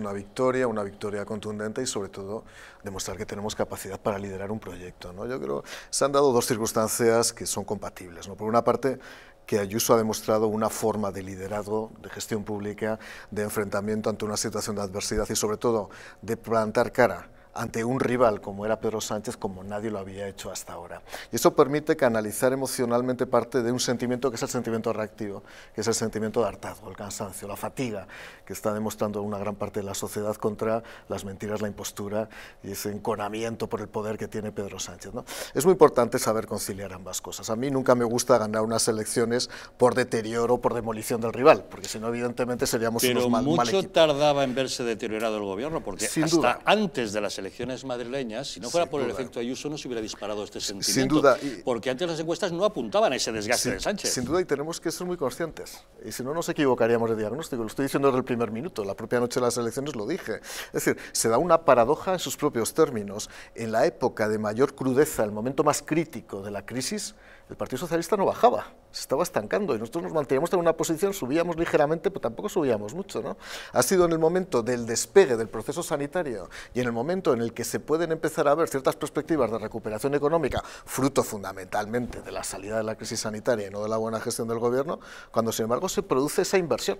Una victoria, una victoria contundente y sobre todo demostrar que tenemos capacidad para liderar un proyecto. ¿no? Yo creo que se han dado dos circunstancias que son compatibles. Por una parte, que Ayuso ha demostrado una forma de liderazgo, de gestión pública, de enfrentamiento ante una situación de adversidad y sobre todo de plantar cara ante un rival como era Pedro Sánchez, como nadie lo había hecho hasta ahora. Y eso permite canalizar emocionalmente parte de un sentimiento que es el sentimiento reactivo, que es el sentimiento de hartazgo, el cansancio, la fatiga que está demostrando una gran parte de la sociedad contra las mentiras, la impostura y ese enconamiento por el poder que tiene Pedro Sánchez. ¿no? Es muy importante saber conciliar ambas cosas. A mí nunca me gusta ganar unas elecciones por deterioro, o por demolición del rival, porque si no, evidentemente seríamos Pero unos mal, mucho tardaba en verse deteriorado el gobierno, porque hasta antes de las elecciones elecciones madrileñas, si no fuera por el efecto Ayuso, no se hubiera disparado este sentimiento. Porque antes las encuestas no apuntaban a ese desgaste de Sánchez. Sin duda, y tenemos que ser muy conscientes. Y si no, nos equivocaríamos de diagnóstico. Lo estoy diciendo desde el primer minuto. La propia noche de las elecciones lo dije. Es decir, se da una paradoja en sus propios términos. En la época de mayor crudeza, el momento más crítico de la crisis, el Partido Socialista no bajaba se estaba estancando y nosotros nos manteníamos en una posición, subíamos ligeramente, pero tampoco subíamos mucho. ¿no? Ha sido en el momento del despegue del proceso sanitario y en el momento en el que se pueden empezar a ver ciertas perspectivas de recuperación económica, fruto fundamentalmente de la salida de la crisis sanitaria y no de la buena gestión del gobierno, cuando sin embargo se produce esa inversión.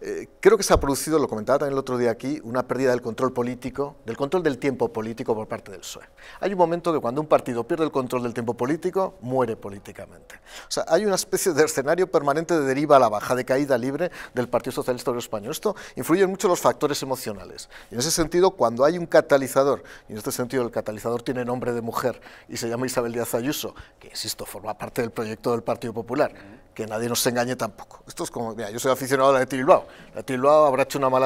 Eh, creo que se ha producido, lo comentaba también el otro día aquí, una pérdida del control político, del control del tiempo político por parte del PSOE. Hay un momento que cuando un partido pierde el control del tiempo político, muere políticamente. O sea, hay unas especie de escenario permanente de deriva a la baja, de caída libre del Partido Socialista Obrero Español. Esto influyen mucho los factores emocionales. en ese sentido, cuando hay un catalizador, y en este sentido el catalizador tiene nombre de mujer y se llama Isabel Díaz Ayuso, que insisto, forma parte del proyecto del Partido Popular, que nadie nos engañe tampoco. Esto es como, mira, yo soy aficionado a la de Bilbao. La de habrá hecho una mala